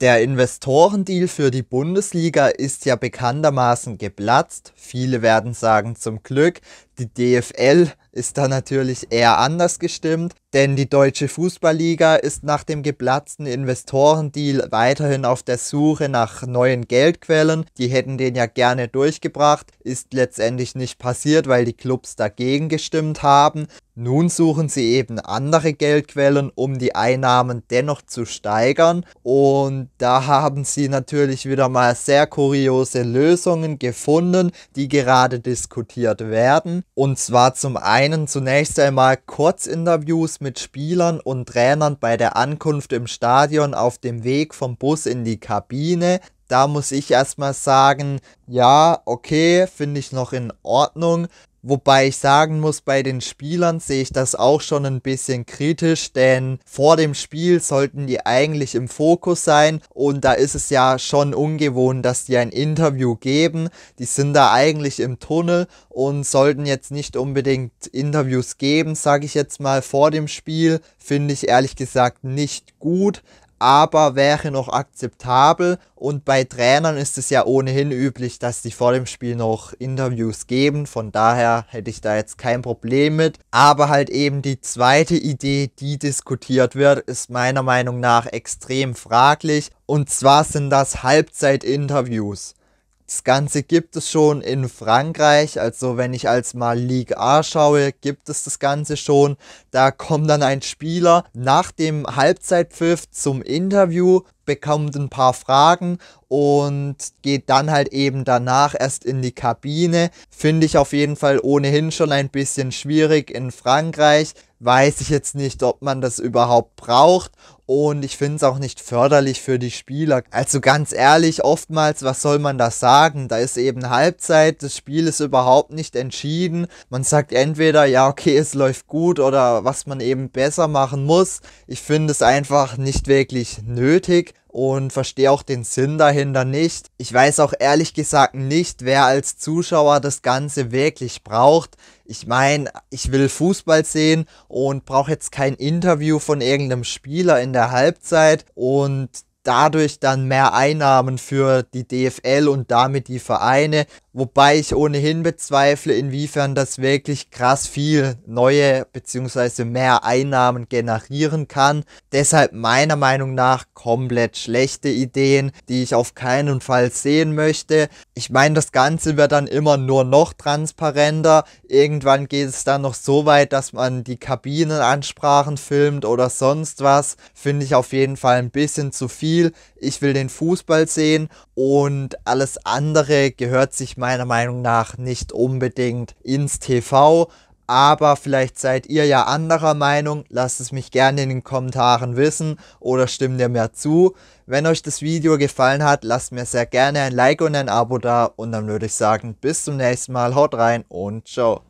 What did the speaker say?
Der Investorendeal für die Bundesliga ist ja bekanntermaßen geplatzt. Viele werden sagen zum Glück. Die DFL ist da natürlich eher anders gestimmt. Denn die deutsche Fußballliga ist nach dem geplatzten Investorendeal weiterhin auf der Suche nach neuen Geldquellen. Die hätten den ja gerne durchgebracht, ist letztendlich nicht passiert, weil die Clubs dagegen gestimmt haben. Nun suchen sie eben andere Geldquellen, um die Einnahmen dennoch zu steigern. Und da haben sie natürlich wieder mal sehr kuriose Lösungen gefunden, die gerade diskutiert werden. Und zwar zum einen zunächst einmal Kurzinterviews mit Spielern und Trainern bei der Ankunft im Stadion auf dem Weg vom Bus in die Kabine da muss ich erstmal sagen, ja, okay, finde ich noch in Ordnung. Wobei ich sagen muss, bei den Spielern sehe ich das auch schon ein bisschen kritisch, denn vor dem Spiel sollten die eigentlich im Fokus sein und da ist es ja schon ungewohnt, dass die ein Interview geben. Die sind da eigentlich im Tunnel und sollten jetzt nicht unbedingt Interviews geben, sage ich jetzt mal vor dem Spiel, finde ich ehrlich gesagt nicht gut aber wäre noch akzeptabel. Und bei Trainern ist es ja ohnehin üblich, dass sie vor dem Spiel noch Interviews geben. Von daher hätte ich da jetzt kein Problem mit. Aber halt eben die zweite Idee, die diskutiert wird, ist meiner Meinung nach extrem fraglich. Und zwar sind das Halbzeitinterviews. Das Ganze gibt es schon in Frankreich. Also wenn ich als mal Ligue A schaue, gibt es das Ganze schon. Da kommt dann ein Spieler nach dem Halbzeitpfiff zum Interview bekommt ein paar Fragen und geht dann halt eben danach erst in die Kabine. Finde ich auf jeden Fall ohnehin schon ein bisschen schwierig in Frankreich. Weiß ich jetzt nicht, ob man das überhaupt braucht. Und ich finde es auch nicht förderlich für die Spieler. Also ganz ehrlich, oftmals, was soll man da sagen? Da ist eben Halbzeit, das Spiel ist überhaupt nicht entschieden. Man sagt entweder, ja, okay, es läuft gut oder was man eben besser machen muss. Ich finde es einfach nicht wirklich nötig und verstehe auch den Sinn dahinter nicht. Ich weiß auch ehrlich gesagt nicht, wer als Zuschauer das Ganze wirklich braucht. Ich meine, ich will Fußball sehen und brauche jetzt kein Interview von irgendeinem Spieler in der Halbzeit und dadurch dann mehr Einnahmen für die DFL und damit die Vereine. Wobei ich ohnehin bezweifle, inwiefern das wirklich krass viel neue bzw. mehr Einnahmen generieren kann. Deshalb meiner Meinung nach komplett schlechte Ideen, die ich auf keinen Fall sehen möchte. Ich meine, das Ganze wird dann immer nur noch transparenter. Irgendwann geht es dann noch so weit, dass man die Kabinenansprachen filmt oder sonst was. Finde ich auf jeden Fall ein bisschen zu viel. Ich will den Fußball sehen und alles andere gehört sich meiner Meinung nach nicht unbedingt ins TV. Aber vielleicht seid ihr ja anderer Meinung. Lasst es mich gerne in den Kommentaren wissen oder stimmt ihr mir zu. Wenn euch das Video gefallen hat, lasst mir sehr gerne ein Like und ein Abo da. Und dann würde ich sagen, bis zum nächsten Mal. Haut rein und ciao.